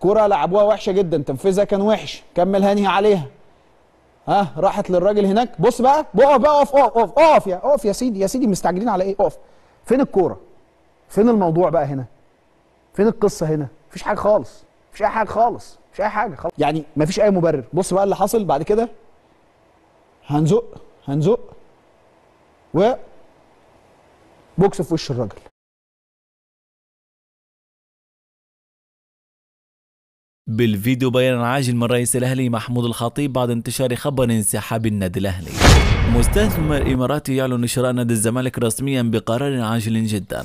كرة لعبوها وحشه جدا تنفيذها كان وحش كمل هاني عليها ها راحت للراجل هناك بص بقى اقف بقى اقف اقف اقف يا اقف يا سيدي يا سيدي مستعجلين على ايه اقف فين الكوره فين الموضوع بقى هنا فين القصه هنا مفيش حاجه خالص مفيش اي حاجه خالص مفيش اي حاجه خالص يعني مفيش اي مبرر بص بقى اللي حصل بعد كده هنزق هنزق و بوكس في وش الراجل بالفيديو بيان عاجل من رئيس الأهلي محمود الخطيب بعد انتشار خبر انسحاب النادي الأهلي مستثمر إماراتي يعلن شراء نادي الزمالك رسميا بقرار عاجل جدا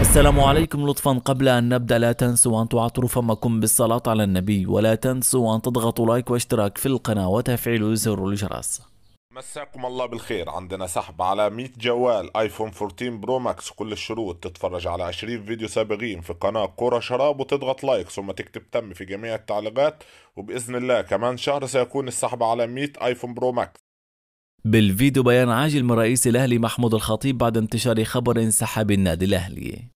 السلام عليكم لطفا قبل أن نبدأ لا تنسوا أن تعطروا فمكم بالصلاة على النبي ولا تنسوا أن تضغطوا لايك واشتراك في القناة وتفعيل زر الجرس مساكم الله بالخير عندنا سحب على 100 جوال ايفون 14 برو ماكس كل الشروط تتفرج على 20 فيديو سابقين في قناة كرة شراب وتضغط لايك ثم تكتب تم في جميع التعليقات وبإذن الله كمان شهر سيكون السحب على 100 ايفون برو ماكس بالفيديو بيان عاجل من رئيس الأهلي محمود الخطيب بعد انتشار خبر انسحاب النادي الأهلي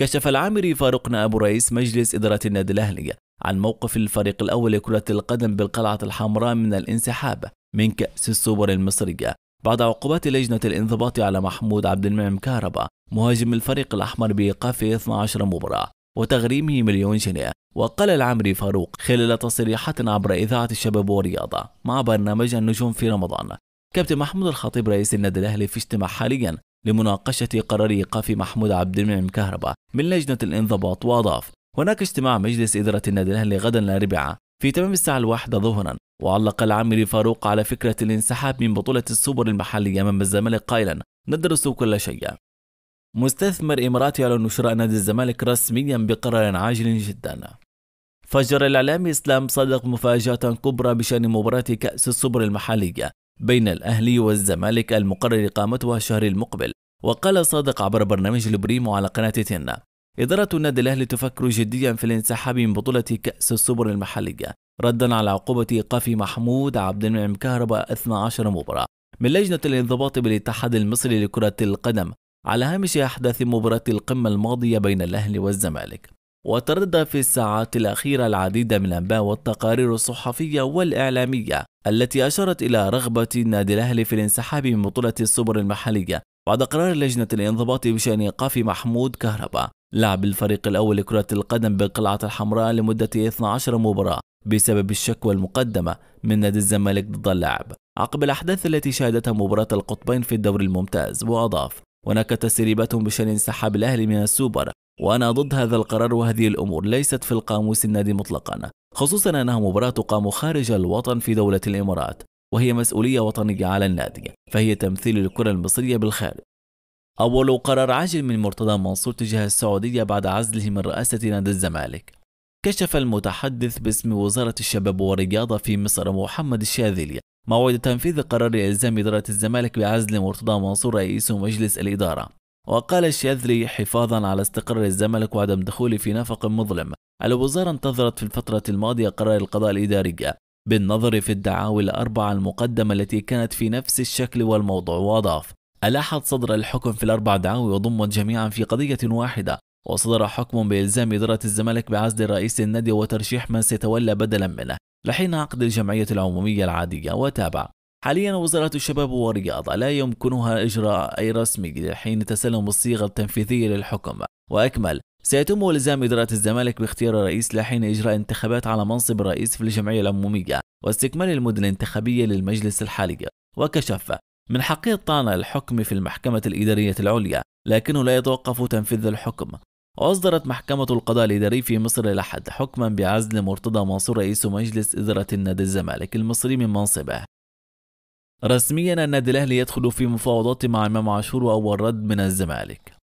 كشف العامري فاروقنا أبو رئيس مجلس إدارة النادي الأهلي عن موقف الفريق الأول لكرة القدم بالقلعة الحمراء من الانسحاب من كأس السوبر المصرية بعد عقوبات لجنة الانضباط على محمود عبد المنعم كهربا مهاجم الفريق الأحمر بإيقافه 12 مباراة وتغريمه مليون جنيه وقال العمري فاروق خلال تصريحات عبر إذاعة الشباب والرياضة مع برنامج النجوم في رمضان كابتن محمود الخطيب رئيس النادي الأهلي في اجتماع حاليا لمناقشة قرار إيقاف محمود عبد المنعم كهربا من لجنة الانضباط وأضاف هناك اجتماع مجلس إدارة النادي الأهلي غدا الأربعاء في تمام الساعة الواحدة ظهرا وعلق العامري فاروق على فكرة الانسحاب من بطولة السوبر المحلي أمام الزمالك قائلا ندرس كل شيء مستثمر إماراتي على شراء نادي الزمالك رسميا بقرار عاجل جدا فجر الإعلام إسلام صدق مفاجأة كبرى بشأن مباراة كأس السوبر المحلية بين الأهلي والزمالك المقرر إقامتها الشهر المقبل وقال صادق عبر برنامج البريمو على قناة تن إدارة النادي الأهلي تفكر جديا في الانسحاب من بطولة كأس السوبر المحلية ردا على عقوبة إيقاف محمود عبد المنعم كهرباء 12 مباراة من لجنة الانضباط بالاتحاد المصري لكرة القدم على هامش أحداث مباراة القمة الماضية بين الأهلي والزمالك وتردد في الساعات الأخيرة العديد من الأنباء والتقارير الصحفية والإعلامية التي أشارت إلى رغبة النادي الأهلي في الانسحاب من بطولة السوبر المحلية بعد قرار لجنة الانضباط بشأن إيقاف محمود كهرباء لعب الفريق الأول لكرة القدم بالقلعة الحمراء لمدة 12 مباراة بسبب الشكوى المقدمة من نادي الزمالك ضد اللاعب عقب الأحداث التي شهدتها مباراة القطبين في الدوري الممتاز وأضاف هناك تسريبات بشأن انسحاب الأهلي من السوبر وأنا ضد هذا القرار وهذه الأمور ليست في القاموس النادي مطلقا خصوصا أنها مباراة تقام خارج الوطن في دولة الإمارات وهي مسؤولية وطنية على النادي فهي تمثيل الكرة المصرية بالخارج أول قرار عاجل من مرتضى منصور تجاه السعودية بعد عزله من رئاسة نادي الزمالك كشف المتحدث باسم وزارة الشباب والرياضة في مصر محمد الشاذلي موعد تنفيذ قرار إلزام إدارة الزمالك بعزل مرتضى منصور رئيس مجلس الإدارة وقال الشاذلي حفاظا على استقرار الزمالك وعدم دخوله في نفق مظلم الوزارة انتظرت في الفترة الماضية قرار القضاء الإدارية بالنظر في الدعاوى الأربعة المقدمة التي كانت في نفس الشكل والموضوع وأضاف ألاحت صدر الحكم في الأربع دعاوي وضمت جميعا في قضية واحدة وصدر حكم بإلزام إدارة الزمالك بعزل رئيس النادي وترشيح من سيتولى بدلا منه لحين عقد الجمعية العمومية العادية وتابع حاليا وزارة الشباب والرياضة لا يمكنها إجراء أي رسمي لحين تسلم الصيغة التنفيذية للحكم وأكمل سيتم إلزام إدارة الزمالك باختيار الرئيس لحين إجراء انتخابات على منصب الرئيس في الجمعية العمومية واستكمال المدن الانتخابية للمجلس الحالي وكشف من حق طعن الحكم في المحكمة الإدارية العليا لكنه لا يتوقف تنفيذ الحكم وأصدرت محكمة القضاء الإداري في مصر الأحد حكما بعزل مرتضى منصور رئيس مجلس إدارة النادي الزمالك المصري من منصبه رسميا النادي الأهلي يدخل في مفاوضات مع إمام عاشور وأول رد من الزمالك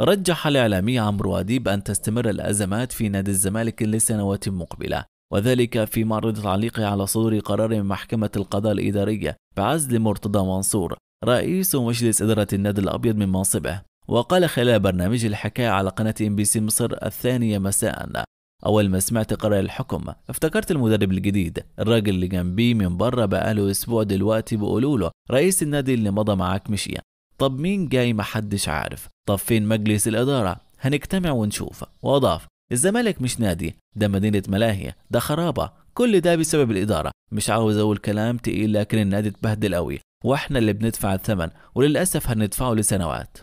رجح الإعلامي عمرو أديب أن تستمر الأزمات في نادي الزمالك لسنوات مقبلة وذلك في معرض تعليقه على صدور قرار من محكمة القضاء الإدارية بعزل مرتضى منصور رئيس مجلس إدارة النادي الأبيض من منصبه وقال خلال برنامج الحكاية على قناة ام بي سي مصر الثانية مساء أول ما سمعت قرار الحكم افتكرت المدرب الجديد الراجل اللي جنبي من بره بقاله أسبوع دلوقتي بيقولوا له رئيس النادي اللي مضى معاك مشي طب مين جاي محدش عارف طب فين مجلس الإدارة هنجتمع ونشوف وأضاف الزمالك مش نادي ده مدينة ملاهي ده خرابة كل ده بسبب الإدارة مش عاوز أقول كلام تقيل لكن النادي اتبهدل قوي وإحنا اللي بندفع الثمن وللأسف هندفعه لسنوات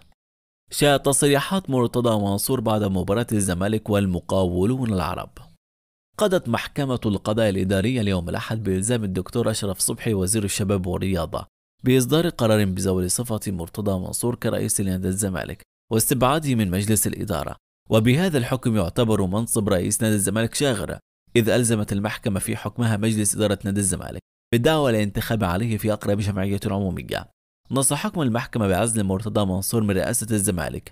شاء تصريحات مرتضى منصور بعد مباراة الزمالك والمقاولون العرب قضت محكمة القضاء الإدارية اليوم الأحد بإلزام الدكتور أشرف صبحي وزير الشباب والرياضة بإصدار قرار بزول صفة مرتضى منصور كرئيس لنادي الزمالك واستبعاده من مجلس الإدارة وبهذا الحكم يعتبر منصب رئيس نادي الزمالك شاغرة إذ ألزمت المحكمة في حكمها مجلس إدارة نادي الزمالك بالدعوة للانتخاب عليه في أقرب جمعية عمومية نص حكم المحكمة بعزل مرتضى منصور من رئاسة الزمالك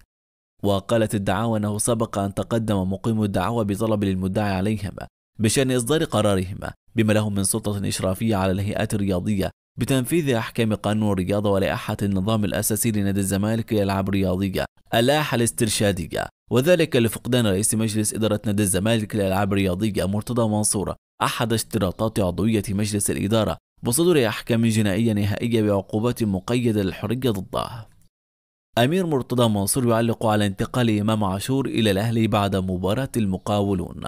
وقالت الدعاوى أنه سبق أن تقدم مقيم الدعوى بطلب للمدعي عليهما بشأن إصدار قرارهما بما لهم من سلطة إشرافية على الهيئات الرياضية بتنفيذ أحكام قانون الرياضة ولائحة النظام الأساسي لنادي الزمالك للألعاب الرياضية اللائحة الاسترشادية وذلك لفقدان رئيس مجلس إدارة نادي الزمالك للألعاب الرياضية مرتضى منصور أحد اشتراطات عضوية مجلس الإدارة بصدور أحكام جنائية نهائية بعقوبات مقيدة للحرية ضده أمير مرتضى منصور يعلق على انتقال إمام عاشور إلى الأهلي بعد مباراة المقاولون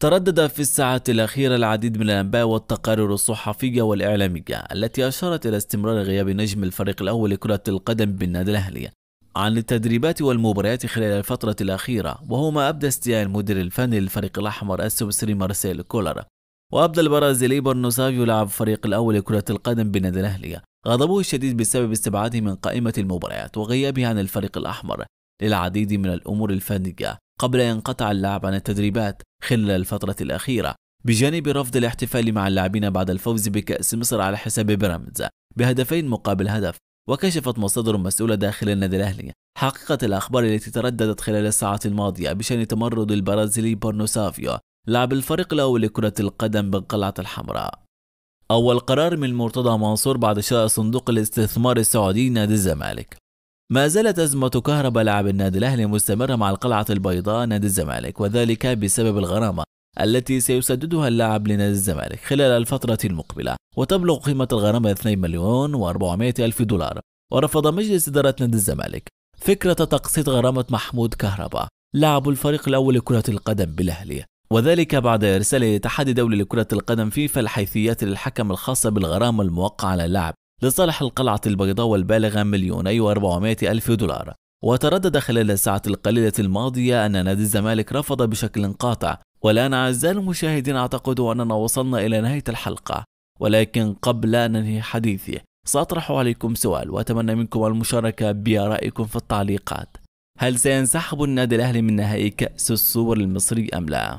تردد في الساعات الأخيرة العديد من الأنباء والتقارير الصحفية والإعلامية التي أشارت إلى استمرار غياب نجم الفريق الأول لكرة القدم بالنادي الأهلي عن التدريبات والمباريات خلال الفترة الأخيرة وهو ما أبدى استياء المدير الفني للفريق الأحمر السويسري مارسيل كولر وأبدى البرازيلي برنوسافيو لاعب فريق الأول لكرة القدم بالنادي الأهلي غضبه الشديد بسبب استبعاده من قائمة المباريات وغيابه عن الفريق الأحمر للعديد من الأمور الفنية قبل أن انقطع اللعب عن التدريبات خلال الفترة الأخيرة بجانب رفض الاحتفال مع اللاعبين بعد الفوز بكأس مصر على حساب بيراميدز بهدفين مقابل هدف وكشفت مصادر مسؤولة داخل النادي الأهلي حقيقة الأخبار التي ترددت خلال الساعات الماضية بشأن تمرد البرازيلي بورنو سافيو لاعب الفريق الأول لكرة القدم بالقلعة الحمراء أول قرار من مرتضى منصور بعد شراء صندوق الاستثمار السعودي نادي الزمالك ما زالت أزمة كهرباء لعب النادي الأهلي مستمرة مع القلعة البيضاء نادي الزمالك وذلك بسبب الغرامة التي سيسددها اللاعب لنادي الزمالك خلال الفترة المقبلة وتبلغ قيمة الغرامة 2 مليون و400 ألف دولار ورفض مجلس إدارة نادي الزمالك فكرة تقسيط غرامة محمود كهرباء لاعب الفريق الأول لكرة القدم بالأهلي وذلك بعد إرسال الاتحاد الدولي لكرة القدم فيفا الحيثيات للحكم الخاصة بالغرامة الموقعة على اللاعب لصالح القلعة البيضاء والبالغة مليوني أيوة وأربعمائة ألف دولار وتردد خلال الساعة القليلة الماضية أن نادي الزمالك رفض بشكل قاطع والآن أعزائي المشاهدين أعتقد أننا وصلنا إلى نهاية الحلقة ولكن قبل أن أنهي حديثي سأطرح عليكم سؤال وأتمنى منكم المشاركة بآرائكم في التعليقات هل سينسحب النادي الأهلي من نهائي كأس السوبر المصري أم لا؟